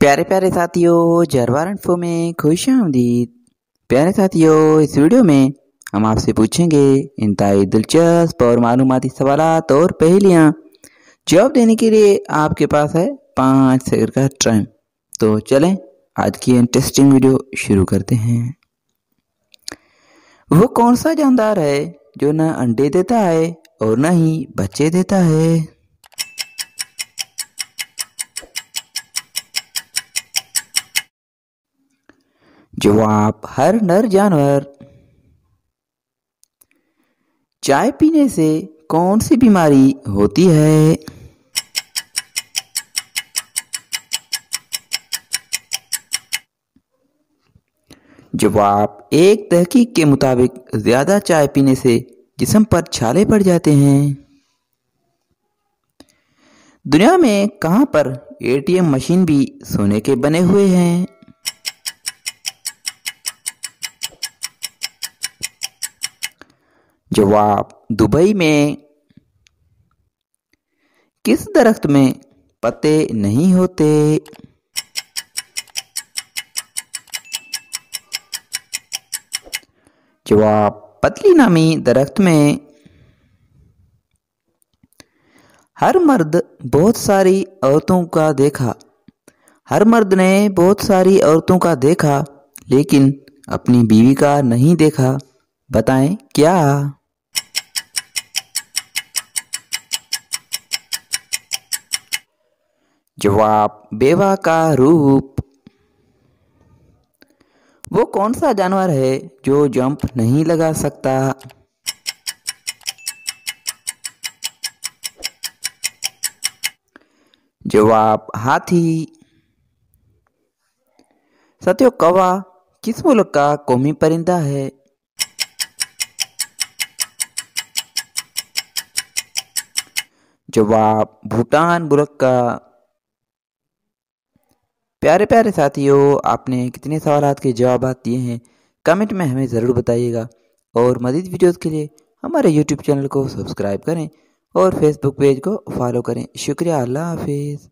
प्यारे प्यारे साथियों जरवार इन्फो में खुश आमदीद प्यारे साथियों इस वीडियो में हम आपसे पूछेंगे इंतहाई दिलचस्प और मालूमती सवाल और पहेलियाँ जवाब देने के लिए आपके पास है पाँच सेकंड का टाइम तो चलें आज की इंटरेस्टिंग वीडियो शुरू करते हैं वो कौन सा जानदार है जो न अंडे देता है और न ही बच्चे देता है आप हर नर जानवर चाय पीने से कौन सी बीमारी होती है जवाब एक तहकीक के मुताबिक ज़्यादा चाय पीने से जिसम पर छाले पड़ जाते हैं दुनिया में कहां पर एटीएम मशीन भी सोने के बने हुए हैं जवाब दुबई में किस दरख्त में पत्ते नहीं होते जवाब पतली नामी दरख्त में हर मर्द बहुत सारी औरतों का देखा हर मर्द ने बहुत सारी औरतों का देखा लेकिन अपनी बीवी का नहीं देखा बताएं क्या जवाब बेवा का रूप वो कौन सा जानवर है जो जंप नहीं लगा सकता जवाब हाथी सत्यो कवा किस मुल्क का कौमी परिंदा है जवाब भूटान मुल्क का प्यारे प्यारे साथियों आपने कितने सवाल के जवाब दिए हैं कमेंट में हमें ज़रूर बताइएगा और मज़ीद वीडियोस के लिए हमारे यूट्यूब चैनल को सब्सक्राइब करें और फेसबुक पेज को फॉलो करें शुक्रिया अल्लाह हाफिज़